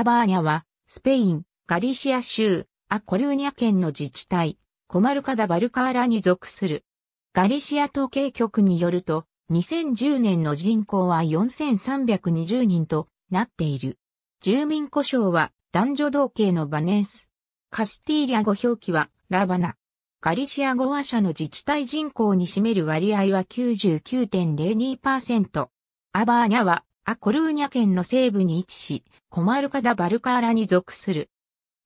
アバーニャは、スペイン、ガリシア州、アコルーニャ県の自治体、コマルカダ・バルカーラに属する。ガリシア統計局によると、2010年の人口は4320人となっている。住民故障は男女同系のバネース。カスティーリア語表記はラバナ。ガリシア語話者の自治体人口に占める割合は99.02%。アバーニャはアコルーニャ県の西部に位置し、コマルカダ・バルカーラに属する。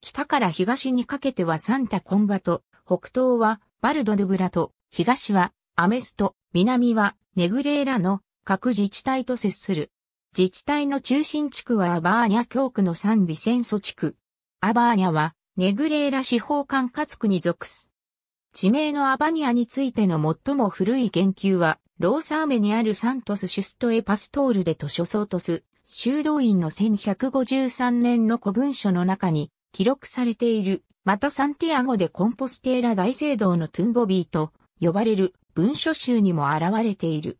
北から東にかけてはサンタ・コンバと、北東はバルド・ドゥブラと、東はアメスト、南はネグレーラの各自治体と接する。自治体の中心地区はアバーニャ教区のサンビセンソ地区。アバーニャはネグレーラ司法管轄区に属す。地名のアバニアについての最も古い言及は、ローサーメにあるサントス・シュストエ・パストールで図書ソートス、修道院の1153年の古文書の中に記録されている、またサンティアゴでコンポステーラ大聖堂のトゥンボビーと呼ばれる文書集にも現れている。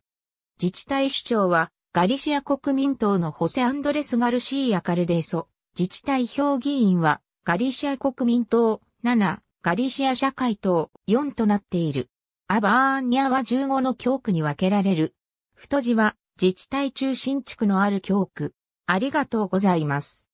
自治体首長はガリシア国民党のホセ・アンドレス・ガルシーア・カルデーソ。自治体評議員はガリシア国民党7、ガリシア社会党4となっている。アバーニャは15の教区に分けられる。太字は自治体中心地区のある教区。ありがとうございます。